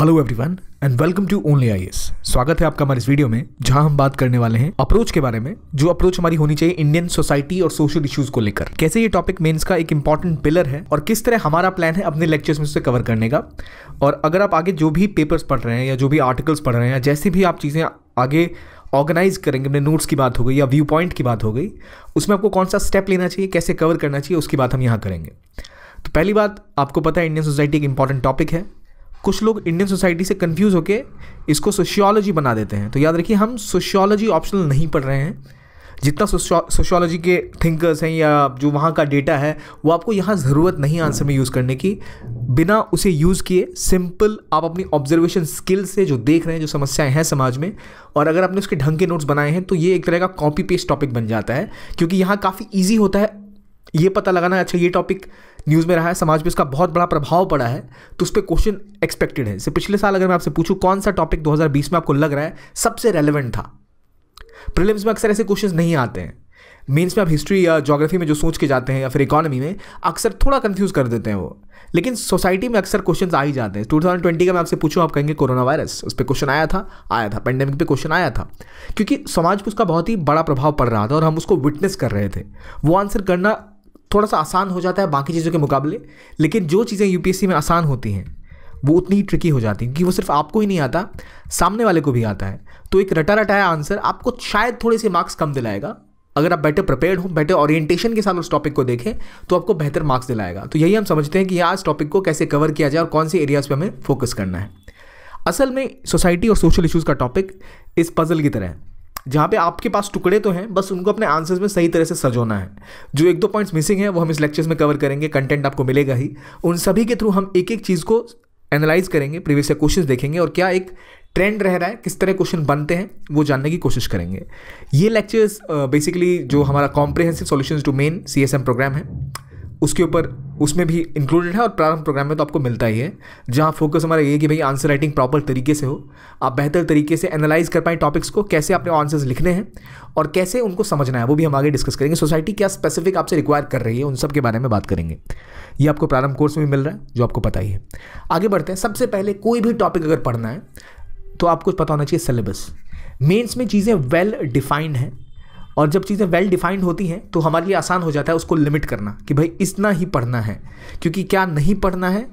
hello everyone and welcome to only I स्वागत है आपका हमारे इस वीडियो में जहां हम बात करने वाले हैं अप्रोच के बारे में जो अप्रोच हमारी होनी चाहिए इंडियन सोसाइटी और सोशल इश्यूज को लेकर कैसे ये टॉपिक मेंस का एक इंपॉर्टेंट पिलर है और किस तरह हमारा प्लान है अपने लेक्चर्स में उसे कवर करने का और अगर आप आगे जो भी पेपर्स पढ़ रहे हैं या जो भी आर्टिकल्स पढ़ रहे हैं या जैसे भी आप चीज़ें आगे ऑर्गेनाइज करेंगे अपने नोट्स की बात हो गई या व्यू पॉइंट की बात हो गई उसमें आपको कौन सा स्टेप लेना चाहिए कैसे कवर करना चाहिए उसकी बात हम यहाँ करेंगे तो पहली बात आपको पता है इंडियन सोसाइटी एक इंपॉर्टेंट टॉपिक है कुछ लोग इंडियन सोसाइटी से कन्फ्यूज होकर इसको सोशियोलॉजी बना देते हैं तो याद रखिए हम सोशियोलॉजी ऑप्शनल नहीं पढ़ रहे हैं जितना सोशियोलॉजी के थिंकर्स हैं या जो वहाँ का डेटा है वो आपको यहाँ ज़रूरत नहीं आंसर में यूज़ करने की बिना उसे यूज़ किए सिंपल आप अपनी ऑब्जर्वेशन स्किल से जो देख रहे हैं जो समस्याएं हैं समाज में और अगर आपने उसके ढंग के नोट्स बनाए हैं तो ये एक तरह का कॉपी पेस्ट टॉपिक बन जाता है क्योंकि यहाँ काफ़ी ईजी होता है ये पता लगाना अच्छा ये टॉपिक न्यूज़ में रहा है समाज पे उसका बहुत बड़ा प्रभाव पड़ा है तो उस पर क्वेश्चन एक्सपेक्टेड है जैसे पिछले साल अगर मैं आपसे पूछूं कौन सा टॉपिक 2020 में आपको लग रहा है सबसे रेलिवेंट था प्रिलिम्स में अक्सर ऐसे क्वेश्चन नहीं आते हैं मीन्स में आप हिस्ट्री या जोग्राफी में जो सोच के जाते हैं या फिर इकोनॉमी में अक्सर थोड़ा कंफ्यूज कर देते हैं वो लेकिन सोसाइटी में अक्सर क्वेश्चन आ ही जाते हैं 2020 का मैं आपसे पूछूँ आप कहेंगे कोरोना वायरस उस पर क्वेश्चन आया था आया था पेंडेमिक पे क्वेश्चन आया था क्योंकि समाज पर उसका बहुत ही बड़ा प्रभाव पड़ रहा था और हम उसको विटनेस कर रहे थे वो आंसर करना थोड़ा सा आसान हो जाता है बाकी चीज़ों के मुकाबले लेकिन जो चीज़ें यू में आसान होती हैं वो उतनी ही ट्रिकी हो जाती है क्योंकि वो सिर्फ आपको ही नहीं आता सामने वाले को भी आता है तो एक रटा रटाया आंसर आपको शायद थोड़े से मार्क्स कम दिलाएगा अगर आप बेटर प्रपेयर्ड हो बेटर ओरिएंटेशन के साथ उस टॉपिक को देखें तो आपको बेहतर मार्क्स दिलाएगा तो यही हम समझते हैं कि आज टॉपिक को कैसे कवर किया जाए और कौन से एरियाज़ पर हमें फोकस करना है असल में सोसाइटी और सोशल इशूज़ का टॉपिक इस पजल की तरह है जहाँ पे आपके पास टुकड़े तो हैं बस उनको अपने आंसर्स में सही तरह से सजोना है जो एक दो पॉइंट्स मिसिंग हैं वो हम इस लेक्चर्स में कवर करेंगे कंटेंट आपको मिलेगा ही उन सभी के थ्रू हम एक एक चीज़ को एनालाइज करेंगे प्रीवियस क्वेश्चन देखेंगे और क्या एक ट्रेंड रह रहा है किस तरह क्वेश्चन बनते हैं वो जानने की कोशिश करेंगे ये लेक्चर्स बेसिकली जो हमारा comprehensive solutions to main C program है उसके ऊपर उसमें भी इंक्लूडेड है और प्रारंभ प्रोग्राम में तो आपको मिलता ही है जहाँ फोकस हमारा ये कि भाई आंसर राइटिंग प्रॉपर तरीके से हो आप बेहतर तरीके से एनालाइज कर पाएँ टॉपिक्स को कैसे अपने आंसर्स लिखने हैं और कैसे उनको समझना है वो भी हम आगे डिस्कस करेंगे सोसाइटी क्या स्पेसिफिक आपसे रिक्वायर कर रही है उन सब के बारे में बात करेंगे ये आपको प्रारंभ कोर्स में भी मिल रहा है जो आपको पता ही है आगे बढ़ते हैं सबसे पहले कोई भी टॉपिक अगर पढ़ना है तो आपको पता होना चाहिए सिलेबस मेंस में चीज़ें वेल डिफाइंड हैं और जब चीज़ें वेल डिफाइंड होती हैं तो हमारे लिए आसान हो जाता है उसको लिमिट करना कि भाई इतना ही पढ़ना है क्योंकि क्या नहीं पढ़ना है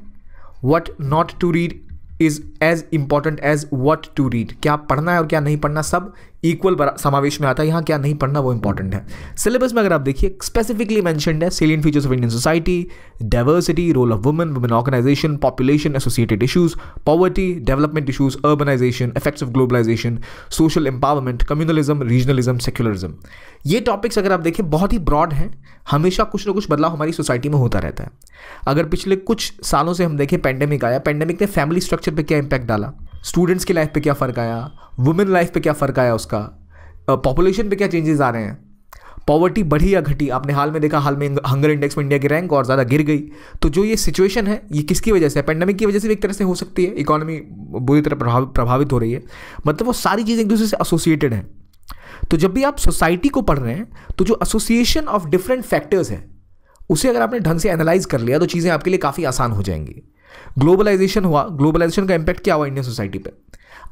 what not to read is as important as what to read क्या पढ़ना है और क्या नहीं पढ़ना सब इक्वल समावेश में आता है यहाँ क्या नहीं पढ़ना वो इंपॉर्टेंट है सिलेबस में अगर आप देखिए स्पेसिफिकली मैंशनड है salient features of Indian society diversity role of woman women organisation population associated issues poverty development issues urbanisation effects of globalisation social empowerment communalism regionalism secularism ये टॉपिक्स अगर आप देखें बहुत ही ब्रॉड हैं हमेशा कुछ ना कुछ बदलाव हमारी सोसाइटी में होता रहता है अगर पिछले कुछ सालों से हम देखें पैंडेमिक आया पैंडेमिक ने फैमिली स्ट्रक्चर पर क्या इम्पैक्ट डाला स्टूडेंट्स की लाइफ पे क्या फ़र्क आया वुमेन लाइफ पे क्या फ़र्क आया उसका पॉपुलेशन पे क्या चेंजेस आ रहे हैं पॉवर्टी बढ़ी या घटी आपने हाल में देखा हाल में हंगर इंडेक्स में इंडिया की रैंक और ज़्यादा गिर गई तो जो ये सिचुएशन है ये किसकी वजह से पेंडेमिक की वजह से भी एक तरह से हो सकती है इकोनॉमी बुरी तरह प्रभाव, प्रभावित हो रही है मतलब वो सारी चीज़ें एक दूसरे से एसोसिएटेड हैं तो जब भी आप सोसाइटी को पढ़ रहे हैं तो जो एसोसिएशन ऑफ डिफरेंट फैक्टर्स है उसे अगर आपने ढंग से एनालाइज कर लिया तो चीज़ें आपके लिए काफ़ी आसान हो जाएंगी ग्लोबलाइजेशन हुआ ग्लोबलाइजेशन का इम्पैक्ट क्या हुआ इंडियन सोसाइटी पर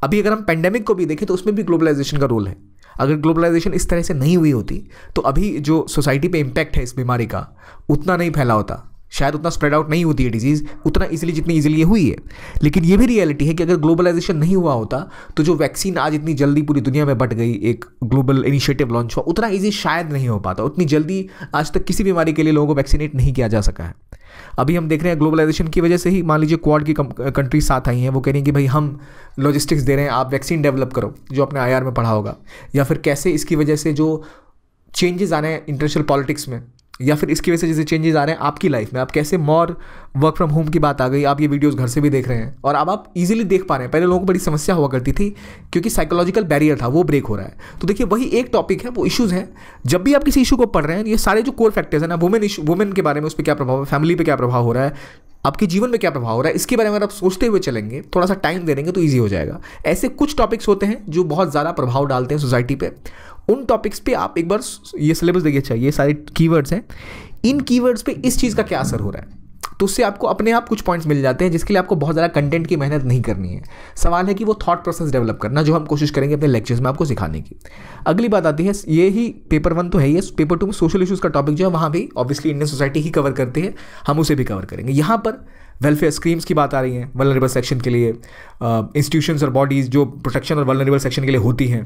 अभी अगर हम पेंडेमिक को भी देखें तो उसमें भी ग्लोबलाइजेशन का रोल है अगर ग्लोबलाइजेशन इस तरह से नहीं हुई होती तो अभी जो सोसाइटी पे इम्पैक्ट है इस बीमारी का उतना नहीं फैला होता शायद उतना स्प्रेड आउट नहीं होती है डिजीज़ उतना इजीली जितनी इजिली हुई है लेकिन ये भी रियलिटी है कि अगर ग्लोबलाइजेशन नहीं हुआ होता तो जो वैक्सीन आज इतनी जल्दी पूरी दुनिया में बट गई एक ग्लोबल इनिशिएटिव लॉन्च हुआ उतना ईजी शायद नहीं हो पाता उतनी जल्दी आज तक किसी बीमारी के लिए लोगों को वैक्सीनेट नहीं किया जा सका है अभी हम देख रहे हैं ग्लोबलाइजेशन की वजह से ही मान लीजिए क्वाड की कंट्री साथ आई हैं वो कह रही हैं कि भाई हम लॉजिस्टिक्स दे रहे हैं आप वैक्सीन डेवलप करो जो अपने आई में पढ़ा होगा या फिर कैसे इसकी वजह से जो चेंजेस आने हैं इंटरनेशनल पॉलिटिक्स में या फिर इसकी वजह से जैसे चेंजेस आ रहे हैं आपकी लाइफ में आप कैसे मोर वर्क फ्रॉम होम की बात आ गई आप ये वीडियोस घर से भी देख रहे हैं और अब आप इजीली देख पा रहे हैं पहले लोगों को बड़ी समस्या हुआ करती थी क्योंकि साइकोलॉजिकल बैरियर था वो ब्रेक हो रहा है तो देखिए वही एक टॉपिक है वो इशूज़ हैं जब भी आप किसी इशू को पढ़ रहे हैं ये सारे जो कोर फैक्टर्स हैं ना वुमेन इशू वुमेन के बारे में उस पर क्या प्रभाव है फैमिली पर क्या प्रभाव हो रहा है आपके जीवन में क्या प्रभाव हो रहा है इसके बारे में अगर आप सोचते हुए चलेंगे थोड़ा सा टाइम दे देंगे तो ईजी हो जाएगा ऐसे कुछ टॉपिक्स होते हैं जो बहुत ज़्यादा प्रभाव डालते हैं सोसाइटी पर उन टॉपिक्स पे आप एक बार ये सिलेबस देखिए अच्छा ये सारे कीवर्ड्स हैं इन कीवर्ड्स पे इस चीज़ का क्या असर हो रहा है तो उससे आपको अपने आप कुछ पॉइंट्स मिल जाते हैं जिसके लिए आपको बहुत ज़्यादा कंटेंट की मेहनत नहीं करनी है सवाल है कि वो थॉट प्रोसेस डेवलप करना जो हम कोशिश करेंगे अपने लेक्चर्स में आपको सिखाने की अगली बात आती है ये ही पेपर वन तो है ही पेपर टू में सोशल इशूज़ का टॉपिक जो है वहाँ भी ऑब्वियसली इंडियन सोसाइटी ही कवर करते हैं हम उसे भी कवर करेंगे यहाँ पर वेलफेयर स्कीम्स की बात आ रही हैं वलनरेबल सेक्शन के लिए इंस्टीट्यूशंस uh, और बॉडीज़ जो प्रोटेक्शन और वलनरेबल सेक्शन के लिए होती हैं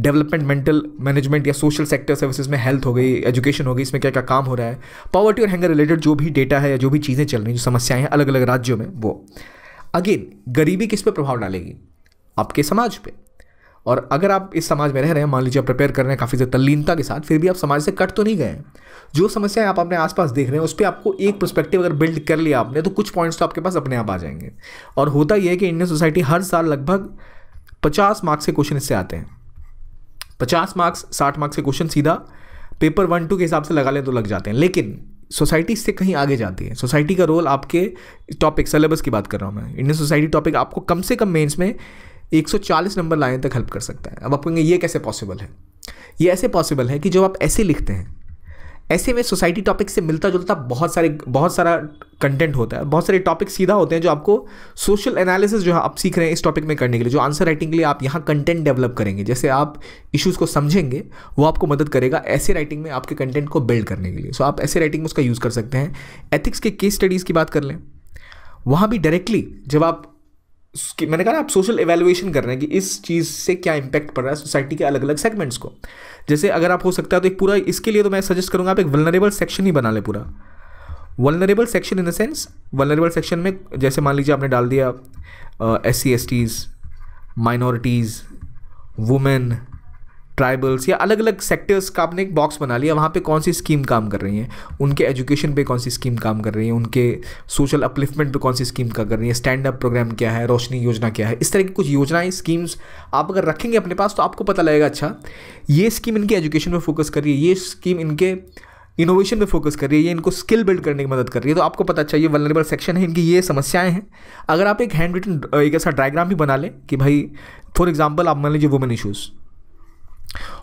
डेवलपमेंट मेंटल मैनेजमेंट या सोशल सेक्टर सर्विसेज में हेल्थ हो गई एजुकेशन हो गई इसमें क्या क्या काम हो रहा है पॉवर्टी और हैंगर रिलेटेड जो भी डेटा है या जो भी चीज़ें चल रही हैं जो समस्याएं हैं अलग अलग राज्यों में वो अगेन गरीबी किस पर प्रभाव डालेगी आपके समाज पर और अगर आप इस समाज में रह रहे हैं मान लीजिए आप प्रिपेयर कर रहे हैं काफ़ी ज़्यादा तल्लीनता के साथ फिर भी आप समाज से कट तो नहीं गए जो समस्याएं आप अपने आसपास देख रहे हैं उस पर आपको एक प्रस्पेक्टिव अगर बिल्ड कर लिया आपने तो कुछ पॉइंट्स तो आपके पास अपने आप आ जाएंगे और होता यह है कि इंडियन सोसाइटी हर साल लगभग पचास मार्क्स के क्वेश्चन इससे आते हैं पचास मार्क्स साठ मार्क्स के क्वेश्चन सीधा पेपर वन टू के हिसाब से लगा लें तो लग जाते हैं लेकिन सोसाइटी इससे कहीं आगे जाती है सोसाइटी का रोल आपके टॉपिक सिलेबस की बात कर रहा हूँ मैं इंडियन सोसाइटी टॉपिक आपको कम से कम मेंस में 140 नंबर लाइन तक हेल्प कर सकता है अब आप कहेंगे ये कैसे पॉसिबल है ये ऐसे पॉसिबल है कि जब आप ऐसे लिखते हैं ऐसे में सोसाइटी टॉपिक से मिलता जुलता बहुत सारे बहुत सारा कंटेंट होता है बहुत सारे टॉपिक सीधा होते हैं जो आपको सोशल एनालिसिस जो है आप सीख रहे हैं इस टॉपिक में करने के लिए जो आंसर राइटिंग के लिए आप यहाँ कंटेंट डेवलप करेंगे जैसे आप इश्यूज़ को समझेंगे वो आपको मदद करेगा ऐसे राइटिंग में आपके कंटेंट को बिल्ड करने के लिए सो आप ऐसे राइटिंग में उसका यूज़ कर सकते हैं एथिक्स के केस स्टडीज़ की बात कर लें वहाँ भी डायरेक्टली जब आप मैंने कहा ना आप सोशल एवेलुएशन कर रहे हैं कि इस चीज़ से क्या इंपैक्ट पड़ रहा है सोसाइटी के अलग अलग सेगमेंट्स को जैसे अगर आप हो सकता है तो एक पूरा इसके लिए तो मैं सजेस्ट करूँगा आप एक वलनरेबल सेक्शन ही बना लें पूरा vulnerable section in the sense vulnerable section में जैसे मान लीजिए आपने डाल दिया S C S Ts minorities women tribals या अलग अलग सेक्टर्स का आपने एक बॉक्स बना लिया वहाँ पे कौन सी स्कीम काम कर रही है उनके एजुकेशन पे कौन सी स्कीम काम कर रही है उनके सोशल अपलिफ्टमेंट पे कौन सी स्कीम काम कर रही है स्टैंड अप प्रोग्राम क्या है रोशनी योजना क्या है इस तरह की कुछ योजनाएं स्कीम्स आप अगर रखेंगे अपने पास तो आपको पता लगेगा अच्छा ये स्कीम इनके एजुकेशन पर फोकस कर रही है ये स्कीम इनके इनोवेशन पे फोकस कर रही है ये इनको स्किल बिल्ड करने की मदद कर रही है तो आपको पता चाहिए वनरेबल सेक्शन है इनकी ये समस्याएं हैं अगर आप एक हैंड रिटन एक ऐसा डायग्राम भी बना लें कि भाई फॉर एग्जाम्पल आप मान लीजिए वुमेन इशूज़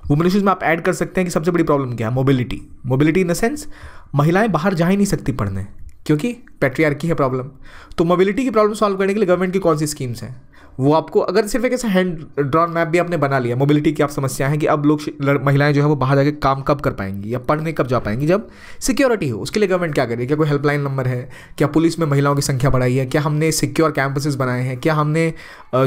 वुमेन इशूज़ में आप ऐड कर सकते हैं कि सबसे बड़ी प्रॉब्लम क्या है mobility mobility in the sense महिलाएं बाहर जा ही नहीं सकती पढ़ने क्योंकि पेट्रियार्की है प्रॉब्लम तो मोबिलिटी की प्रॉब्लम सॉल्व करने के लिए गवर्नमेंट की कौन सी स्कीम्स हैं वो आपको अगर सिर्फ एक ऐसा हैंड ड्रॉन मैप भी आपने बना लिया मोबिलिटी की आप समस्या है कि अब लोग महिलाएं जो है वो बाहर जाके काम कब कर पाएंगी या पढ़ने कब जा पाएंगी जब सिक्योरिटी हो उसके लिए गवर्नमेंट क्या करेगी क्या कोई हेल्पलाइन नंबर है क्या पुलिस में महिलाओं की संख्या बढ़ाई है क्या हमने सिक्योर कैंपसेस बनाए हैं क्या हमने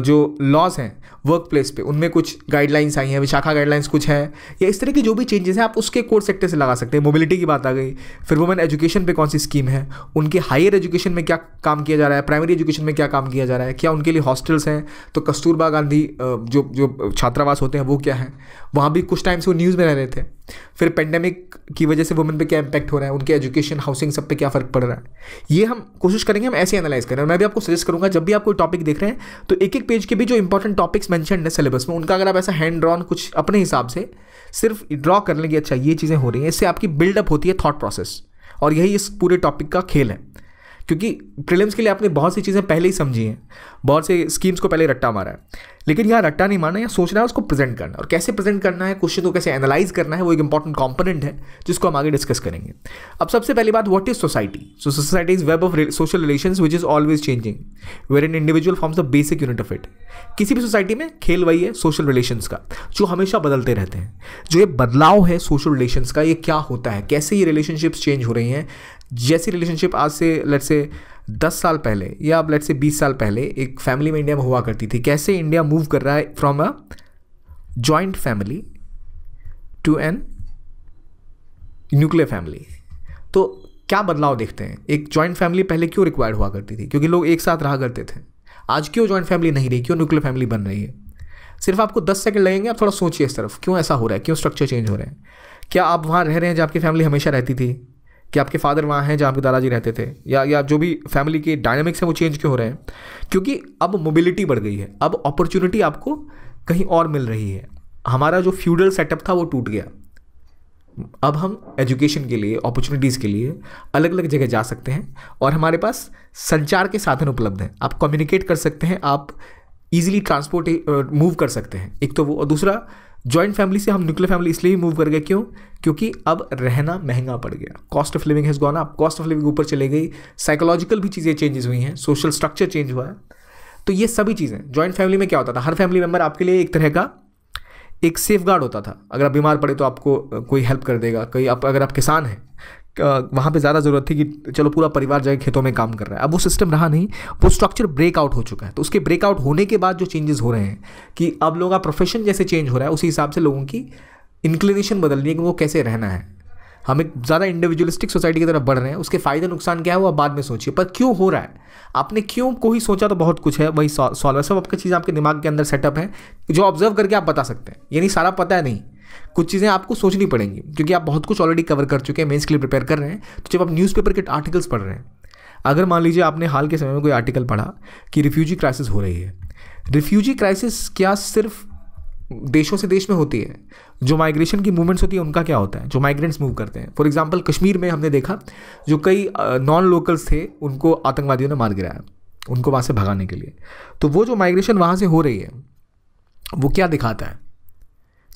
जो लॉज हैं वर्क प्लेस पर उनमें कुछ गाइडलाइंस आई हैं विशाखा गाइडलाइंस कुछ है या इस तरह की जो भी चेंजेस हैं आप उसके कोर सेक्टर से लगा सकते हैं मोबिलिटी की बात आ गई फिर वुमेन एजुकेशन पर कौन सी स्कीम है उनके हायर एजुकेशन में क्या काम किया जा रहा है प्राइमरी एजुकेशन में क्या काम किया जा रहा है क्या उनके लिए हॉस्टल्स हैं हैं तो कस्तूरबा गांधी जो जो छात्रावास होते हैं वो क्या है वहाँ भी कुछ टाइम से वो न्यूज़ में रह रहे थे फिर पेंडेमिक की वजह से वुमेन पे क्या इम्पैक्ट हो रहा है उनके एजुकेशन हाउसिंग सब पे क्या फ़र्क पड़ रहा है ये हम कोशिश करेंगे हम ऐसे एनालाइज करें और मैं भी आपको सजेस्ट करूँगा जब भी आप कोई टॉपिक देख रहे हैं तो एक एक पेज के भी जो इंपॉर्टेंट टॉपिक्स मैंशन है सिलेबस में उनका अगर आप ऐसा हैंड ड्रॉन कुछ अपने हिसाब से सिर्फ ड्रॉ कर लेंगे अच्छा ये चीज़ें हो रही हैं इससे आपकी बिल्डअप होती है थाट प्रोसेस और यही इस पूरे टॉपिक का खेल है क्योंकि प्रिलिम्स के लिए आपने बहुत सी चीज़ें पहले ही समझी हैं बहुत से स्कीम्स को पहले रट्टा मारा है लेकिन यहाँ रट्टा नहीं मारना यहाँ सोचना है उसको प्रेजेंट करना और कैसे प्रेजेंट करना है क्वेश्चन को कैसे एनालाइज करना है वो एक इंपॉर्टेंट कॉम्पोनेंट है जिसको हम आगे डिस्कस करेंगे अब सबसे पहली बात what is society so society is web of social relation which is always changing where in individual forms of basic unit of it किसी भी सोसाइटी में खेल वही है सोशल रिलेशन का जो हमेशा बदलते रहते हैं जो ये बदलाव है सोशल रिलेशन का ये क्या होता है कैसे ये रिलेशनशिप्स चेंज हो रही हैं जैसी रिलेशनशिप आज से लट से दस साल पहले या अब लट से बीस साल पहले एक फैमिली में इंडिया में हुआ करती थी कैसे इंडिया मूव कर रहा है from a joint family to an nuclear family तो क्या बदलाव देखते हैं एक जॉइंट फैमिली पहले क्यों रिक्वायर्ड हुआ करती थी क्योंकि लोग एक साथ रहा करते थे आज क्यों जॉइंट फैमिली नहीं रही क्यों न्यूक्लियर फैमिली बन रही है सिर्फ आपको दस सेकंड लगेंगे आप थोड़ा सोचिए इस तरफ क्यों ऐसा हो रहा है क्यों स्ट्रक्चर चेंज हो रहे हैं क्या आप वहाँ रह रहे हैं जहाँ आपकी फैमिली हमेशा रहती थी कि आपके फादर वहाँ हैं जहाँ आपके दादाजी रहते थे या या जो भी फैमिली के डायनामिक्स हैं वो चेंज क्यों हो रहे हैं क्योंकि अब मोबिलिटी बढ़ गई है अब अपॉर्चुनिटी आपको कहीं और मिल रही है हमारा जो फ्यूडल सेटअप था वो टूट गया अब हम एजुकेशन के लिए अपॉर्चुनिटीज़ के लिए अलग अलग जगह जा सकते हैं और हमारे पास संचार के साधन उपलब्ध हैं आप कम्युनिकेट कर सकते हैं आप इजीली ट्रांसपोर्ट मूव कर सकते हैं एक तो वो और दूसरा ज्वाइंट फैमिली से हम न्यूक्लियर फैमिली इसलिए मूव कर गए क्यों क्योंकि अब रहना महंगा पड़ गया cost of living has gone up cost of living ऊपर चले गई साइकोलॉजिकल भी चीज़ें चेंजेस हुई हैं सोशल स्ट्रक्चर चेंज हुआ है तो ये सभी चीज़ें ज्वाइंट फैमिली में क्या होता था हर फैमिली मेम्बर आपके लिए एक तरह का एक सेफ गार्ड होता था अगर आप बीमार पड़े तो आपको कोई हेल्प कर देगा कोई आप अगर आप किसान हैं वहाँ पे ज़्यादा ज़रूरत थी कि चलो पूरा परिवार जाए खेतों में काम कर रहा है अब वो सिस्टम रहा नहीं वो स्ट्रक्चर ब्रेकआउट हो चुका है तो उसके ब्रेकआउट होने के बाद जो चेंजेस हो रहे हैं कि अब लोगों का प्रोफेशन जैसे चेंज हो रहा है उसी हिसाब से लोगों की इंक्लिनेशन बदलनी है कि वो कैसे रहना है हम एक ज़्यादा इंडिविजुअलिस्टिक सोसाइटी की तरफ बढ़ रहे हैं उसके फ़ायदे नुकसान क्या है वो आप बाद में सोचिए पर क्यों हो रहा है आपने क्यों को ही सोचा तो बहुत कुछ है वही सॉल्व सब आपकी चीज़ आपके दिमाग के अंदर सेटअप है जो ऑब्जर्व करके आप बता सकते हैं यानी सारा पता है नहीं कुछ चीज़ें आपको सोचनी पड़ेंगी क्योंकि आप बहुत कुछ ऑलरेडी कवर कर चुके हैं मेंस के लिए प्रिपेयर कर रहे हैं तो जब आप न्यूज़पेपर के आर्टिकल्स पढ़ रहे हैं अगर मान लीजिए आपने हाल के समय में कोई आर्टिकल पढ़ा कि रिफ्यूजी क्राइसिस हो रही है रिफ्यूजी क्राइसिस क्या सिर्फ देशों से देश में होती है जो माइग्रेशन की मूवमेंट्स होती है उनका क्या होता है जो माइग्रेंट्स मूव करते हैं फॉर एग्जाम्पल कश्मीर में हमने देखा जो कई नॉन लोकल्स थे उनको आतंकवादियों ने मार गिराया उनको वहाँ से भगाने के लिए तो वो जो माइग्रेशन वहाँ से हो रही है वो क्या दिखाता है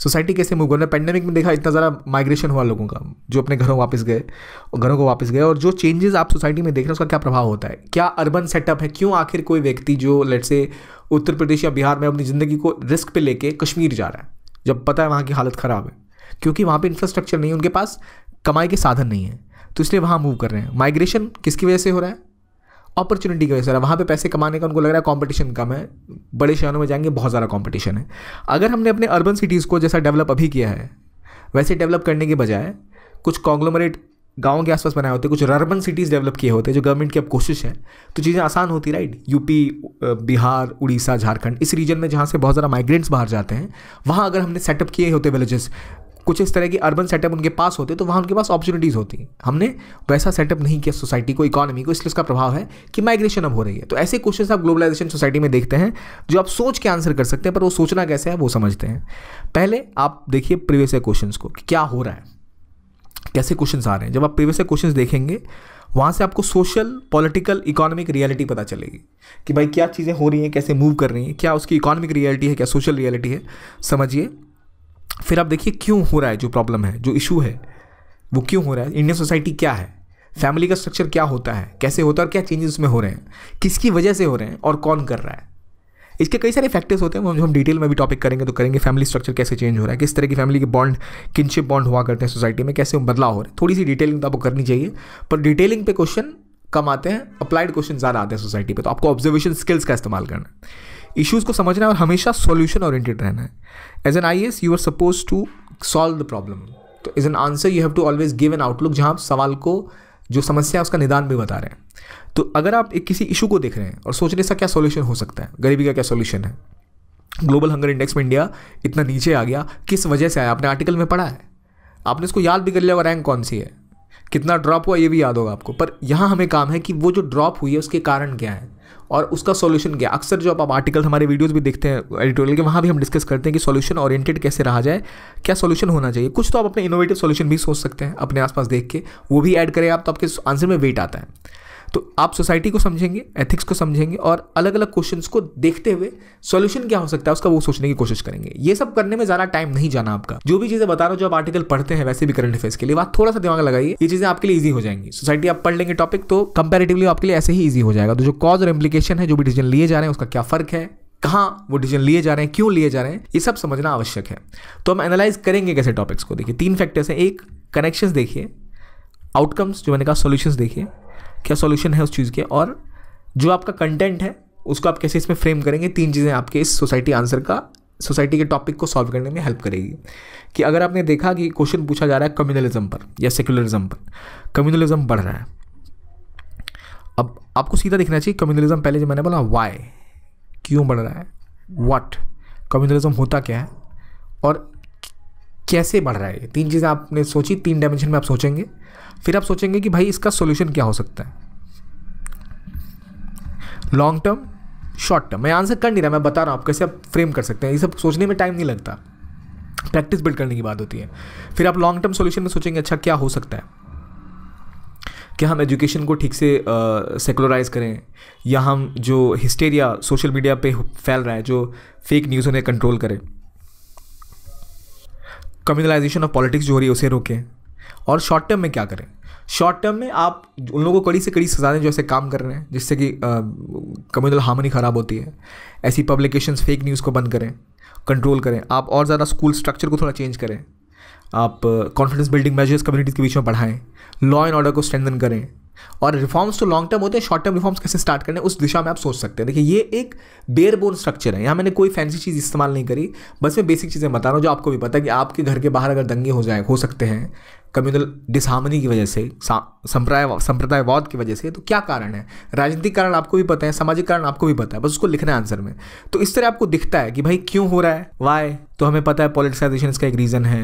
सोसाइटी कैसे मूव करना पैंडेमिक में देखा इतना ज़्यादा माइग्रेशन हुआ लोगों का जो अपने घरों वापस गए घरों को वापस गए और जो चेंजेस आप सोसाइटी में देख रहे हैं उसका क्या प्रभाव होता है क्या अर्बन सेटअप है क्यों आखिर कोई व्यक्ति जो लेट से उत्तर प्रदेश या बिहार में अपनी ज़िंदगी को रिस्क पे लेके कश्मीर जा रहा है जब पता है वहाँ की हालत ख़राब है क्योंकि वहाँ पर इंफ्रास्ट्रक्चर नहीं है उनके पास कमाई के साधन नहीं है तो इसलिए वहाँ मूव कर रहे हैं माइग्रेशन किसकी वजह से हो रहा है अपॉर्चुनिटी की वजह से वहाँ पर पैसे कमाने का उनको लग रहा है कॉम्पिटिशन कम है बड़े शहरों में जाएंगे बहुत ज़्यादा कॉम्पिटिशन है अगर हमने अपने अर्बन सिटीज़ को जैसा डेवलप अभी किया है वैसे डेवलप करने के बजाय कुछ कॉन्ग्लोमरेट गाँव के आसपास बनाए होते कुछ अर्बन सिटीज़ डेवलप किए होते जो गवर्नमेंट की अब कोशिश है तो चीज़ें आसान होती राइट यूपी बिहार उड़ीसा झारखंड इस रीजन में जहाँ से बहुत ज़्यादा माइग्रेंट्स बाहर जाते हैं वहाँ अगर हमने सेटअप किए होते विलेजेस कुछ इस तरह के अर्बन सेटअप उनके पास होते तो वहाँ उनके पास अपॉर्चुनिटीज़ होती हमने वैसा सेटअप नहीं किया सोसाइटी को इकॉनमी को इसलिए उसका प्रभाव है कि माइग्रेशन अब हो रही है तो ऐसे क्वेश्चन आप ग्लोबलाइजेशन सोसाइटी में देखते हैं जो आप सोच के आंसर कर सकते हैं पर वो सोचना कैसे है वो समझते हैं पहले आप देखिए प्रीवियस क्वेश्चन को कि क्या हो रहा है कैसे क्वेश्चन आ रहे हैं जब आप प्रीवियस क्वेश्चन देखेंगे वहाँ से आपको सोशल पॉलिटिकल इकोनॉमिक रियलिटी पता चलेगी कि भाई क्या चीज़ें हो रही हैं कैसे मूव कर रही हैं क्या उसकी इकोनॉमिक रियलिटी है क्या सोशल रियलिटी है समझिए फिर आप देखिए क्यों हो रहा है जो प्रॉब्लम है जो इशू है वो क्यों हो रहा है इंडियन सोसाइटी क्या है फैमिली का स्ट्रक्चर क्या होता है कैसे होता है और क्या चेंजेस उसमें हो रहे हैं किसकी वजह से हो रहे हैं और कौन कर रहा है इसके कई सारे फैक्टर्स होते हैं जो हम डिटेल में भी टॉपिक करेंगे तो करेंगे फैमिली स्ट्रक्चर कैसे चेंज हो रहा है किस तरह की फैमिली के बॉन्ड किनशिप बॉन्ड हुआ करते हैं सोसाइटी में कैसे बदलाव हो रहे हैं थोड़ी सी डिटेलिंग तो आपको करनी चाहिए पर डिटेलिंग पे क्वेश्चन कम आते हैं अप्लाइड क्वेश्चन ज़्यादा आते हैं सोसाइटी पे तो आपको ऑब्जर्वेशन स्किल्स का इस्तेमाल करना है इश्यूज़ को समझना है और हमेशा सॉल्यूशन ओरिएंटेड रहना है as an I S you are suppose to solve the problem तो as an answer you have to always give an outlook जहाँ आप सवाल को जो समस्या है उसका निदान भी बता रहे हैं तो अगर आप एक किसी इशू को देख रहे हैं और सोच रहे हैं इसका क्या सोल्यूशन हो सकता है गरीबी का क्या सोल्यूशन है ग्लोबल हंगर इंडेक्स में इंडिया इतना नीचे आ गया किस वजह से आया आपने आर्टिकल में पढ़ा है आपने इसको याद भी कर लिया होगा रैंक कौन सी है कितना ड्रॉप हुआ ये भी याद होगा आपको पर यहाँ हमें काम है कि वो जो ड्रॉप हुई है उसके कारण क्या है और उसका सॉल्यूशन क्या अक्सर जो आप, आप आर्टिकल हमारे वीडियोस भी देखते हैं एडिटोरियल के वहाँ भी हम डिस्कस करते हैं कि सॉल्यूशन ओरिएंटेड कैसे रहा जाए क्या सॉल्यूशन होना चाहिए कुछ तो आप अपने इनोवेटिव सॉल्यूशन भी सोच सकते हैं अपने आसपास देख के वो भी ऐड करें आप तो आपके आंसर में वेट आता है तो आप सोसाइटी को समझेंगे एथिक्स को समझेंगे और अलग अलग क्वेश्चन को देखते हुए सोल्यूशन क्या हो सकता है उसका वो सोचने की कोशिश करेंगे ये सब करने में ज़्यादा टाइम नहीं जाना आपका जो भी चीज़ें बता रहा हूँ जो आप आर्टिकल पढ़ते हैं वैसे भी करंट अफेयर्स के लिए बात थोड़ा सा दिमाग लगाइए ये चीज़ें आपके लिए ईजी हो जाएंगी सोसाइटी आप पढ़ लेंगे टॉपिक तो कंपेरेटिवली आपके लिए ऐसे ही ईजी हो जाएगा तो जो कॉज और इम्प्लीकेशन है जो भी डिसीजन लिए जा रहे हैं उसका क्या फ़र्क है कहाँ वो डिसीजन लिए जा रहे हैं क्यों लिए जा रहे हैं ये सब समझना आवश्यक है तो हम एनालाइज करेंगे कैसे टॉपिक्स को देखिए तीन फैक्टर्स हैं एक कनेक्शंस देखिए आउटकम्स जो मैंने कहा सॉल्यूशंस देखिए क्या सॉल्यूशन है उस चीज़ के और जो आपका कंटेंट है उसको आप कैसे इसमें फ्रेम करेंगे तीन चीज़ें आपके इस सोसाइटी आंसर का सोसाइटी के टॉपिक को सॉल्व करने में हेल्प करेगी कि अगर आपने देखा कि क्वेश्चन पूछा जा रहा है कम्युनलिज्म पर या सेक्युलरिज्म पर कम्युनलिज्म बढ़ रहा है अब आपको सीधा देखना चाहिए कम्युनलिज्म पहले जो मैंने बोला वाई क्यों बढ़ रहा है वाट कम्युनलिज्म होता क्या है और कैसे बढ़ रहा है तीन चीज़ें आपने सोची तीन डायमेंशन में आप सोचेंगे फिर आप सोचेंगे कि भाई इसका सोल्यूशन क्या हो सकता है लॉन्ग टर्म शॉर्ट टर्म मैं आंसर कर नहीं रहा मैं बता रहा हूँ आप कैसे आप फ्रेम कर सकते हैं ये सब सोचने में टाइम नहीं लगता प्रैक्टिस बिल्ड करने की बात होती है फिर आप लॉन्ग टर्म सोल्यूशन में सोचेंगे अच्छा क्या हो सकता है क्या हम एजुकेशन को ठीक से सेकुलराइज करें या हम जो हिस्टेरिया सोशल मीडिया पे फैल रहा है जो फेक न्यूज़ उन्हें कंट्रोल करें कम्युनलाइजेशन ऑफ पॉलिटिक्स जो हो रही है उसे रोकें और शॉर्ट टर्म में क्या करें शॉर्ट टर्म में आप उन लोगों को कड़ी से कड़ी दें जो ऐसे काम कर रहे हैं जिससे कि कम्युनल हार्मनी ख़राब होती है ऐसी पब्लिकेशंस फेक न्यूज़ को बंद करें कंट्रोल करें आप और ज़्यादा स्कूल स्ट्रक्चर को थोड़ा चेंज करें आप कॉन्फिडेंस बिल्डिंग मेजर्स कम्युनिटीज़ के बीच में पढ़ाएं लॉ एंड ऑर्डर को स्ट्रेंथन करें और रिफॉर्म्स तो लॉन्ग टर्म होते हैं शॉर्ट टर्म रिफॉर्म्स कैसे स्टार्ट करने उस दिशा में आप सोच सकते हैं देखिए ये एक बेयर बोन स्ट्रक्चर है यहाँ मैंने कोई फैंसी चीज़ इस्तेमाल नहीं करी बस मैं बेसिक चीज़ें बता रहा हूँ जो आपको भी पता है कि आपके घर के बाहर अगर दंगे हो जाए हो सकते हैं कम्युनल डिसहामनी तो की वजह से संप्रदाय संप्रदायवाद की वजह से तो क्या कारण है राजनीतिक कारण आपको भी पता है सामाजिक कारण आपको भी पता है बस उसको लिखना है आंसर में तो इस तरह आपको दिखता है कि भाई क्यों हो रहा है वाई तो हमें पता है पॉलिटिसाइजेशन इसका एक रीज़न है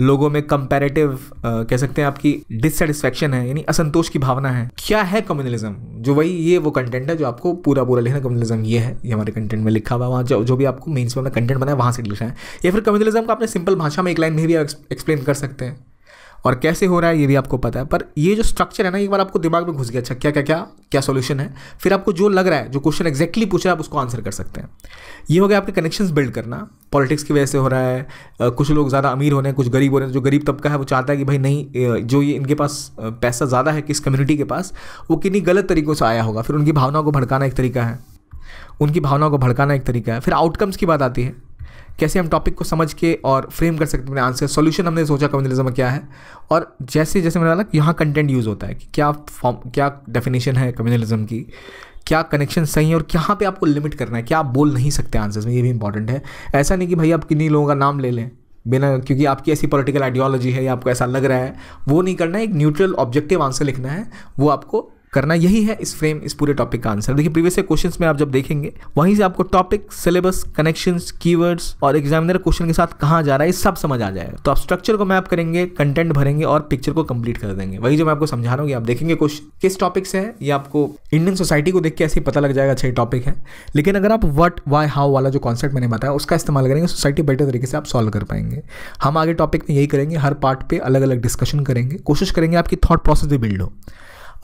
लोगों में कंपेरेटिव कह सकते हैं आपकी डिससेटिस्फेक्शन है यानी असंतोष की भावना है क्या है कम्युनलिज्म जो वही ये वो कंटेंट है जो आपको पूरा पूरा लिखना कम्युनलिज्म ये है ये हमारे कंटेंट में लिखा हुआ वहाँ जो जो भी आपको मेन्स में कंटेंट बनाया वहाँ से लिखा है या फिर कम्युनलिज्म को आपने सिंपल भाषा में एक लाइन में भी एक्सप्लेन कर सकते हैं और कैसे हो रहा है ये भी आपको पता है पर ये जो स्ट्रक्चर है ना एक बार आपको दिमाग में घुस गया अच्छा क्या क्या क्या क्या सोल्यूशन है फिर आपको जो लग रहा है जो क्वेश्चन एक्जैक्टली पूछ रहा है आप उसको आंसर कर सकते हैं ये हो गया आपके कनेक्शन बिल्ड करना पॉलिटिक्स की वजह से हो रहा है कुछ लोग ज़्यादा अमीर होने कुछ गरीब हो रहे हैं जो गरीब तबका है वो चाहता है कि भाई नहीं जो ये इनके पास पैसा ज़्यादा है किस कम्युनिटी के पास वो किन्हीं गलत तरीक़ों से आया होगा फिर उनकी भावनाओं को भड़काना एक तरीका है उनकी भावनाओं को भड़काना एक तरीका है फिर आउटकम्स की बात आती है कैसे हम टॉपिक को समझ के और फ्रेम कर सकते हैं आंसर सॉल्यूशन हमने सोचा कम्युनलिज्म क्या है और जैसे जैसे मैंने बोला यहाँ कंटेंट यूज़ होता है कि क्या फॉर्म क्या डेफिनेशन है कम्युनलिज्म की क्या कनेक्शन सही है और कहाँ पे आपको लिमिट करना है क्या आप बोल नहीं सकते आंसर्स में ये भी इंपॉर्टेंट है ऐसा नहीं कि भाई आप किन्हीं लोगों का नाम ले लें बिना क्योंकि आपकी ऐसी पॉलिटिकल आइडियोलॉजी है या आपको ऐसा लग रहा है वो नहीं करना है एक न्यूट्रल ऑब्जेक्टिव आंसर लिखना है वो आपको करना यही है इस फ्रेम इस पूरे टॉपिक का आंसर देखिए प्रीवियस क्वेश्चन में आप जब देखेंगे वहीं से आपको टॉपिक सिलेबस कनेक्शन कीवर्ड्स और एग्जामिनर क्वेश्चन के साथ कहाँ जा रहा है सब समझ आ जाएगा तो आप स्ट्रक्चर को मैप करेंगे कंटेंट भरेंगे और पिक्चर को कंप्लीट कर देंगे वही जो मैं आपको समझा रहा हूँ आप देखेंगे क्वेश्चन किस टॉपिक से है ये आपको इंडियन सोसाइटी को देख के ऐसे ही पता लग जाएगा अच्छा ये टॉपिक है लेकिन अगर आप वट वाई हाउ वाला जो कॉन्सेप्ट मैंने बताया उसका इस्तेमाल करेंगे सोसाइटी तो बेटर तरीके से आप सॉल्व कर पाएंगे हम आगे टॉपिक में यही करेंगे हर पार्ट पे अलग अलग डिस्कशन करेंगे कोशिश करेंगे आपकी थॉट प्रोसेस भी बिल्ड हो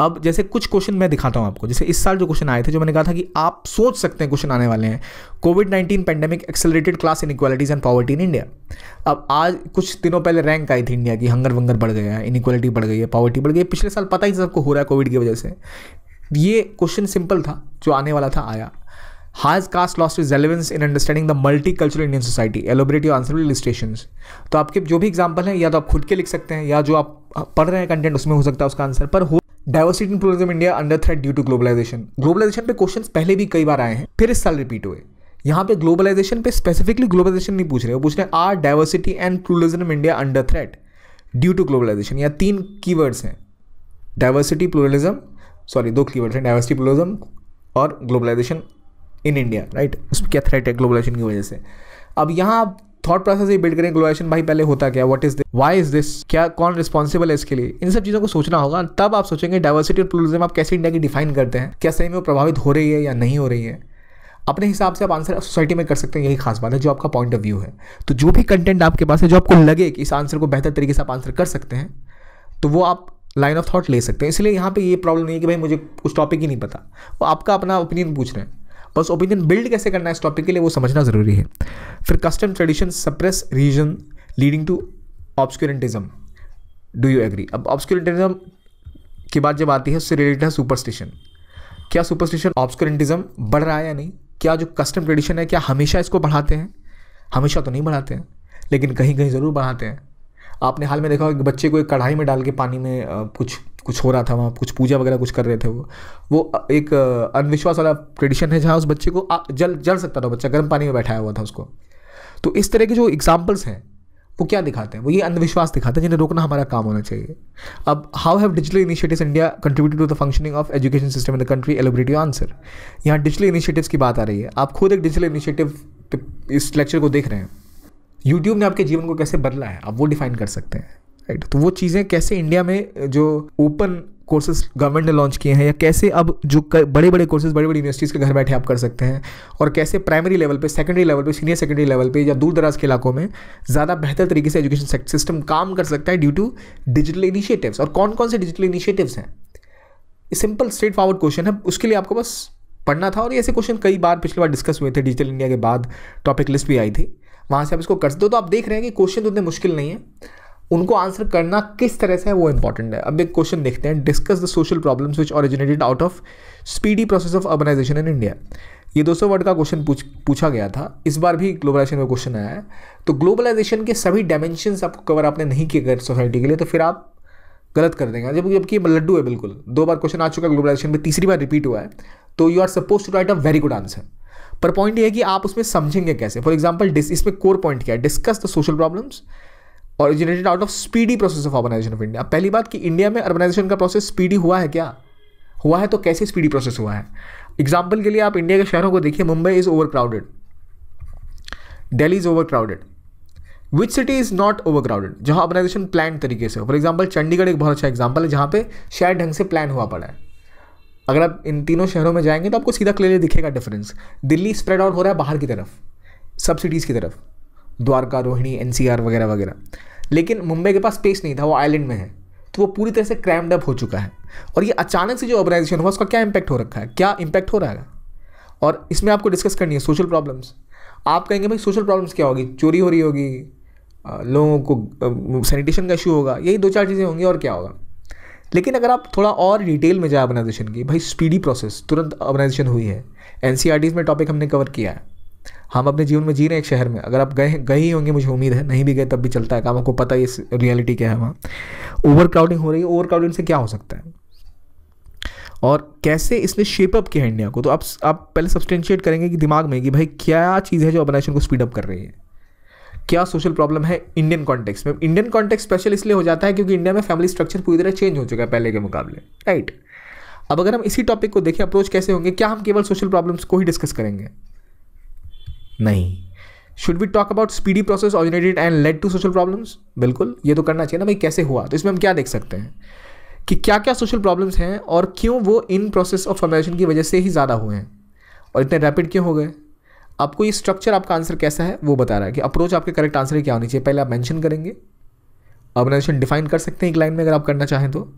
अब जैसे कुछ क्वेश्चन मैं दिखाता हूँ आपको जैसे इस साल जो क्वेश्चन आए थे जो मैंने कहा था कि आप सोच सकते हैं क्वेश्चन आने वाले हैं COVID nineteen pandemic accelerated class equalities and poverty in India अब आज कुछ दिनों पहले रैंक आई थी इंडिया की हंगर वंगर बढ़ गया है इनक्वालिटी बढ़ गई है पॉवर्टी बढ़ गई है पिछले साल पता ही सबको हो रहा है कोविड की वजह से ये क्वेश्चन सिंपल था जो आने वाला था आया has caste lost its relevance in understanding the multi cultural Indian society elaborative answer station तो आपके जो भी एग्जाम्पल हैं या तो आप खुद के लिख सकते हैं या जो आप पढ़ रहे हैं कंटेंट उसमें हो सकता है उसका आंसर पर हो diversity and India under threat due to globalisation globalisation पे क्वेश्चन पहले भी कई बार आए हैं फिर इस साल रिपीट हुए यहाँ पे ग्लोबलाइजेशन पे स्पेसिफिकली ग्लोबलाइजेशन नहीं पूछ रहे वो पूछ रहे हैं are diversity and pluralism India under threat due to globalisation या तीन कीवर्ड्स हैं डायवर्सिटी प्लोरिज्म सॉरी दो कीवर्ड्स हैं डायवर्सिटी प्लोरिज्म और ग्लोबलाइजेशन इन इंडिया राइट उसमें क्या थ्रेट है ग्लोबलाइजेशन की वजह से अब यहाँ थॉट प्रोसेस ही बिल्ड करें ग्लोबलाइजेशन भाई पहले होता क्या what is this why is this क्या कौन रिस्पॉन्सिबल है इसके लिए इन सब चीज़ों को सोचना होगा तब आप सोचेंगे डाइवर्सिटी और प्लूरिज्म आप कैसे इंडिया की डिफाइन करते हैं क्या सही में वो प्रभावित हो रही है या नहीं हो रही है अपने हिसाब से आप आंसर सोसाइटी में कर सकते हैं यही खास बात है जो आपका पॉइंट ऑफ व्यू है तो जो भी कंटेंट आपके पास है जो आपको लगे कि इस आंसर को बेहतर तरीके से आप आंसर कर सकते हैं तो वो आप लाइन ऑफ थॉट ले सकते हैं इसलिए यहाँ पे ये प्रॉब्लम नहीं है कि भाई मुझे उस टॉपिक ही नहीं पता वो आपका अपना ओपिनियन पूछ रहे हैं बस ओपिनियन बिल्ड कैसे करना है इस टॉपिक के लिए वो समझना ज़रूरी है फिर custom tradition suppress reason leading to obscurantism do you agree अब ऑब्सक्यूरेंटिज्म की बात जब आती है उससे रिलेटेड है सुपरस्टिशन क्या सुपरस्टिशन ऑब्सक्यूरेंटिज्म बढ़ रहा है या नहीं क्या जो कस्टम ट्रेडिशन है क्या हमेशा इसको बढ़ाते हैं हमेशा तो नहीं बढ़ाते हैं लेकिन कहीं कहीं ज़रूर बढ़ाते हैं आपने हाल में देखा हो कि बच्चे को एक कढ़ाई में डाल के पानी में कुछ कुछ हो रहा था वहाँ कुछ पूजा वगैरह कुछ कर रहे थे वो वो एक अंधविश्वास वाला ट्रेडिशन है जहाँ उस बच्चे को जल जल सकता था बच्चा गर्म पानी में बैठाया हुआ था उसको तो इस तरह के जो एग्जाम्पल्स हैं वो क्या दिखाते हैं वो ये अंधविश्वास दिखाते हैं जिन्हें रोकना हमारा काम होना चाहिए अब how have digital initiatives India contributed to the functioning of education system in the country elaborative answer यहाँ डिजिटल इनिशिएटिव्स की बात आ रही है आप खुद एक डिजिटल इनिशिएटिव इस लेक्चर को देख रहे हैं यूट्यूब ने आपके जीवन को कैसे बदला है आप वो डिफाइन कर सकते हैं राइट तो वो चीज़ें कैसे इंडिया में जो ओपन कोर्सेज गवर्नमेंट ने लॉन्च किए हैं या कैसे अब जो बड़े बड़े कोर्सेज बड़े बड़ी यूनिवर्सिटीज़ के घर बैठे आप कर सकते हैं और कैसे प्राइमरी लेवल पे सेकेंडरी लेवल पे सीनियर सेकेंडरी लेवल पे या दूर दराज के इलाकों में ज़्यादा बेहतर तरीके से एजुकेशन सिस्टम काम कर सकता है ड्यू टू डिजिटल इनिशिएटिव्स और कौन कौन से डिजिटल इनिशिएटिव्स हैं सिंपल स्ट्रेट फॉरवर्ड क्वेश्चन है उसके लिए आपको बस पढ़ना था और ऐसे क्वेश्चन कई बार पिछली बार डिस्कस हुए थे डिजिटल इंडिया के बाद टॉपिक लिस्ट भी आई थी वहाँ से आप इसको कर सकते हो तो आप देख रहे हैं कि क्वेश्चन तो उतने मुश्किल नहीं है उनको आंसर करना किस तरह से है वो इंपॉर्टेंट है अब एक क्वेश्चन देखते हैं discuss the social problems which originated out of speedy process of urbanisation in India ये 200 वर्ड का क्वेश्चन पूछ पूछा गया था इस बार भी ग्लोबलाइजेशन का क्वेश्चन आया है तो ग्लोबलाइजेशन के सभी डायमेंशंस आपको कवर आपने नहीं किए अगर सोसाइटी के लिए तो फिर आप गलत कर देंगे जब जबकि लड्डू है बिल्कुल दो बार क्वेश्चन आ चुका है ग्लोबलाइजेशन में तीसरी बार रिपीट हुआ है तो you are suppose to write a very good answer पर पॉइंट ये है कि आप उसमें समझेंगे कैसे फॉर एग्जाम्पल इसमें कोर पॉइंट क्या है discuss the social problems originated out of speedy process of organisation of India पहली बात कि इंडिया में अर्बनाइजेशन का प्रोसेस स्पीडी हुआ है क्या हुआ है तो कैसे स्पीडी प्रोसेस हुआ है एग्जाम्पल के लिए आप इंडिया के शहरों को देखिए Mumbai is overcrowded Delhi is overcrowded which city is not overcrowded जहाँ अर्बनाइजेशन प्लान तरीके से हो फॉर एग्जाम्पल चंडीगढ़ एक बहुत अच्छा एग्जाम्पल है जहाँ पे शायद ढंग से प्लान हुआ पड़ा है अगर आप इन तीनों शहरों में जाएंगे तो आपको सीधा क्लियरली दिखेगा डिफरेंस दिल्ली स्प्रेड आउट हो रहा है बाहर की तरफ सब सिटीज़ की तरफ द्वारका रोहिणी एन वगैरह वगैरह लेकिन मुंबई के पास स्पेस नहीं था वो आइलैंड में है तो वो पूरी तरह से क्रैम्ड अप हो चुका है और ये अचानक से जो ऑर्गेनाइजेशन हुआ उसका क्या इम्पैक्ट हो रखा है क्या इम्पैक्ट हो रहा है और इसमें आपको डिस्कस करनी है सोशल प्रॉब्लम्स आप कहेंगे भाई सोशल प्रॉब्लम्स क्या होगी चोरी हो रही होगी लोगों को सैनिटेशन का इशू होगा यही दो चार चीज़ें होंगी और क्या होगा लेकिन अगर आप थोड़ा और डिटेल में जाए ऑर्गेनाइजेशन की भाई स्पीडी प्रोसेस तुरंत ऑर्गेनाइजेशन हुई है एन e में टॉपिक हमने कवर किया है हम अपने जीवन में जी रहे हैं एक शहर में अगर आप गए गए ही होंगे मुझे उम्मीद है नहीं भी गए तब भी चलता है काम आपको पता है रियलिटी क्या है वहाँ ओवर क्राउडिंग हो रही है ओवर क्राउडिंग से क्या हो सकता है और कैसे इसने शेपअप किया इंडिया को तो आप आप पहले सब्सटेंशिएट करेंगे कि दिमाग में कि भाई क्या चीज़ है जो ऑर्गेनाइजेशन को स्पीडअप कर रही है क्या सोशल प्रॉब्लम है इंडियन कॉन्टेक्स्ट में इंडियन कॉन्टेक्स्ट स्पेशल इसलिए हो जाता है क्योंकि इंडिया में फैमिली स्ट्रक्चर पूरी तरह चेंज हो चुका है पहले के मुकाबले राइट अब अगर हम इसी टॉपिक को देखें अप्रोच कैसे होंगे क्या हम केवल सोशल प्रॉब्लम्स को ही डिस्कस करेंगे नहीं should we talk about speedy process originated and led to social problems बिल्कुल ये तो करना चाहिए ना भाई कैसे हुआ तो इसमें हम क्या देख सकते हैं कि क्या क्या सोशल प्रॉब्लम्स हैं और क्यों वो इन प्रोसेस ऑफ फॉर्मेशन की वजह से ही ज़्यादा हुए हैं और इतने रैपिड क्यों हो गए आपको ये स्ट्रक्चर आपका आंसर कैसा है वो बता रहा है कि अप्रोच आपके करेक्ट आंसर क्या होनी चाहिए पहले आप मेंशन करेंगे ऑर्गेनाइजेशन डिफाइन कर सकते हैं एक लाइन में अगर आप करना चाहें तो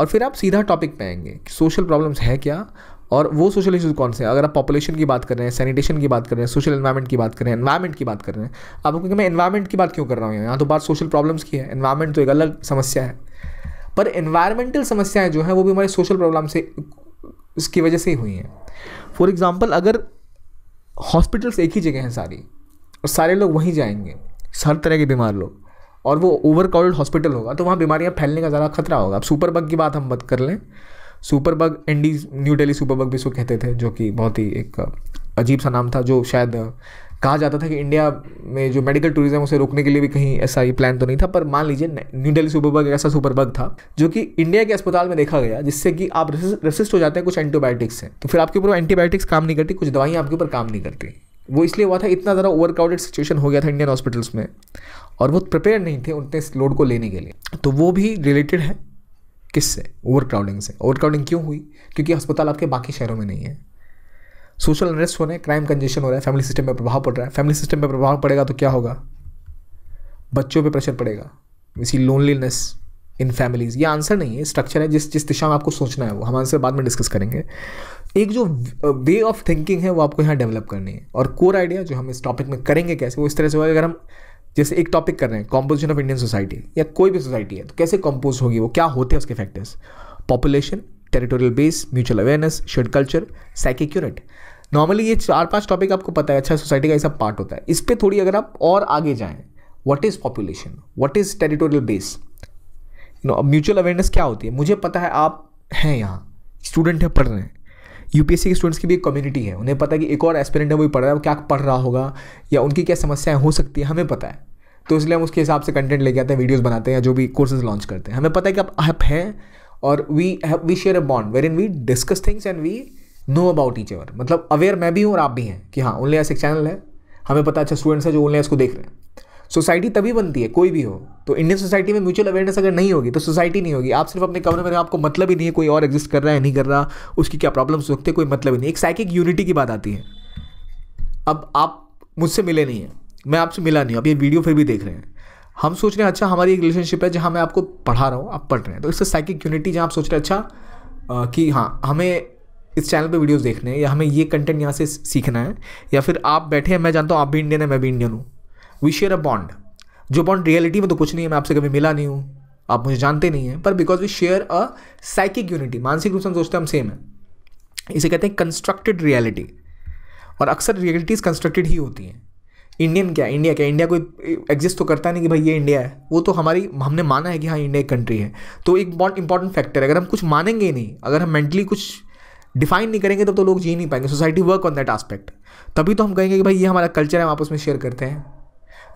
और फिर आप सीधा टॉपिक पे आएंगे कि सोशल प्रॉब्लम्स है क्या और वो सोशल इशूज़ कौन से हैं अगर आप पॉपुलेशन की बात कर रहे हैं सैनिटेशन की बात कर रहे हैं सोशल इन्वायरमेंट की बात कर रहे हैं इन्वायरमेंट की बात कर रहे हैं आप क्योंकि मैं इन्वायरमेंट की बात क्यों कर रहा हूँ यहाँ तो बात सोशल प्रॉब्लम्स की है इन्वायरमेंट तो एक अलग समस्या है पर इन्वायरमेंटल समस्याएं जो हैं वो भी हमारे सोशल प्रॉब्लम से उसकी वजह से ही हुई हैं फॉर एग्ज़ाम्पल अगर हॉस्पिटल्स एक ही जगह हैं सारी और सारे लोग वहीं जाएंगे हर तरह के बीमार लोग और वो ओवर हॉस्पिटल होगा तो वहाँ बीमारियाँ फैलने का ज़्यादा खतरा होगा अब सुपर बग की बात हम बात कर लें superbug new Delhi superbug भी इसको कहते थे जो कि बहुत ही एक अजीब सा नाम था जो शायद कहा जाता था कि इंडिया में जो मेडिकल टूरिज्म उसे रोकने के लिए भी कहीं ऐसा ये प्लान तो नहीं था पर मान लीजिए न्यू डेली सुपर बग ऐसा सुपर बग था जो कि इंडिया के अस्पताल में देखा गया जिससे कि आप रेसिस्ट हो जाते हैं कुछ एंटीबायोटिक्स से तो फिर आपके ऊपर एंटीबायोटिक्स काम नहीं करती कुछ दवाइयाँ आपके ऊपर काम नहीं करती वो इसलिए हुआ था इतना ज़्यादा ओवर क्राउडेड सिचुएशन हो गया था इंडियन हॉस्पिटल्स में और वो प्रिपेयर नहीं थे उतने लोड को लेने के लिए तो वो भी रिलेटेड है किससे ओवरक्राउडिंग से ओवरक्राउडिंग क्यों हुई क्योंकि अस्पताल आपके बाकी शहरों में नहीं है सोशल अनरेस्ट हो रहे हैं क्राइम कंजेशन हो रहा है फैमिली सिस्टम पर प्रभाव पड़ रहा है फैमिली सिस्टम पर प्रभाव पड़ेगा तो क्या होगा बच्चों पर प्रेशर पड़ेगा इसी लोनलीनेस इन फैमिलीज ये आंसर नहीं है स्ट्रक्चर है जिस जिस दिशा में आपको सोचना है वो हम आंसर बाद में डिस्कस करेंगे एक जो वे ऑफ थिंकिंग है वो आपको यहाँ डेवलप करनी है और कोर आइडिया जो हम इस टॉपिक में करेंगे कैसे वो इस तरह से होगा अगर हम जैसे एक टॉपिक कर रहे हैं कॉम्पोजिशन ऑफ इंडियन सोसाइटी या कोई भी सोसाइटी है तो कैसे कॉम्पोज होगी वो क्या होते हैं उसके factors population territorial base mutual awareness shared culture psychic unit normally ये चार पांच टॉपिक आपको पता है अच्छा सोसाइटी का ऐसा पार्ट होता है इस पर थोड़ी अगर आप और आगे जाएं what is population what is territorial base you know mutual awareness क्या होती है मुझे पता है आप हैं यहाँ स्टूडेंट हैं पढ़ रहे हैं यूपीएससी के स्टूडेंट्स की भी एक कम्युनिटी है उन्हें पता है कि एक और एस्पिरेंट है वो पढ़ रहा है वो क्या पढ़ रहा होगा या उनकी क्या समस्याएं हो सकती है हमें पता है तो इसलिए हम उसके हिसाब से कंटेंट लेके आते हैं वीडियोज़ बनाते हैं या जो भी कोर्सेज लॉन्च करते हैं हमें पता है कि आप हैं और we have we share a bond where in we discuss things and we know about each other मतलब अवेयर मैं भी हूँ और आप भी हैं कि हाँ ओनली एक चैनल है हमें पता अच्छा स्टूडेंट्स है जो ओनली इसको देख रहे हैं सोसाइटी तभी बनती है कोई भी हो तो इंडियन सोसाइटी में म्यूचुअल अवेयरनेस अगर नहीं होगी तो सोसाइटी नहीं होगी आप सिर्फ अपने कमरे में आपको मतलब ही नहीं है कोई और एग्जिस्ट कर रहा है नहीं कर रहा उसकी क्या प्रॉब्लम्स होती है कोई मतलब ही नहीं एक साइकिक यूनिटी की बात आती है अब आप मुझसे मिले नहीं हैं मैं आपसे मिला नहीं हूँ आप ये वीडियो फिर भी देख रहे हैं हम सोच रहे हैं अच्छा हमारी एक रिलेशनशिप है जहाँ मैं आपको पढ़ा रहा हूँ आप पढ़ रहे हैं तो इससे साइकिक यूनिटी जहाँ आप सोच रहे हैं अच्छा कि हाँ हमें इस चैनल पे वीडियोस देखने हैं या हमें ये कंटेंट यहाँ से सीखना है या फिर आप बैठे हैं मैं जानता हूँ आप भी इंडियन है मैं भी इंडियन हूँ वी शेयर अ बॉन्ड जो बॉन्ड रियलिटी में तो कुछ नहीं है मैं आपसे कभी मिला नहीं हूँ आप मुझे जानते नहीं हैं पर because we share a psychic unity मानसिक रूप से हम सोचते हैं हम सेम हैं इसे कहते हैं कंस्ट्रक्टेड रियलिटी और अक्सर रियलिटीज़ कंस्ट्रक्टेड ही होती हैं इंडियन क्या इंडिया क्या इंडिया कोई एग्जिस्ट तो करता नहीं कि भाई ये इंडिया है वो तो हमारी हमने माना है कि हाँ इंडिया एक कंट्री है तो एक बहुत इंपॉर्टेंट फैक्टर है अगर हम कुछ मानेंगे ही नहीं अगर हम मेंटली कुछ डिफाइन नहीं करेंगे तब तो, तो लोग जी नहीं पाएंगे society work on that aspect तभी तो हम कहेंगे कि भाई ये हमारा कल्चर है हम आपस में शेयर करते हैं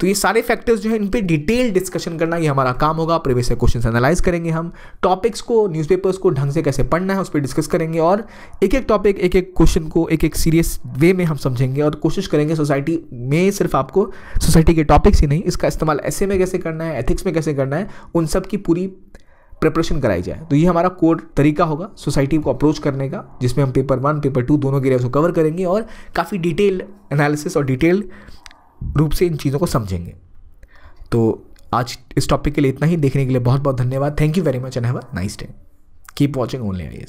तो ये सारे फैक्टर्स जो है इन पर डिटेल डिस्कशन करना ये हमारा काम होगा प्रीवियस क्वेश्चन एनालाइज करेंगे हम टॉपिक्स को न्यूज़पेपर्स को ढंग से कैसे पढ़ना है उस पर डिस्कस करेंगे और एक एक टॉपिक एक एक क्वेश्चन को एक एक सीरियस वे में हम समझेंगे और कोशिश करेंगे सोसाइटी में सिर्फ आपको सोसाइटी के टॉपिक्स ही नहीं इसका इस्तेमाल ऐसे में कैसे करना है एथिक्स में कैसे करना है उन सब की पूरी प्रिपरेशन कराई जाए तो ये हमारा कोर तरीका होगा सोसाइटी को अप्रोच करने का जिसमें हम पेपर वन पेपर टू दोनों के लिए उसको कवर करेंगे और काफ़ी डिटेल एनालिसिस और डिटेल रूप से इन चीज़ों को समझेंगे तो आज इस टॉपिक के लिए इतना ही देखने के लिए बहुत बहुत धन्यवाद thank you very much and have a nice day keep watching only I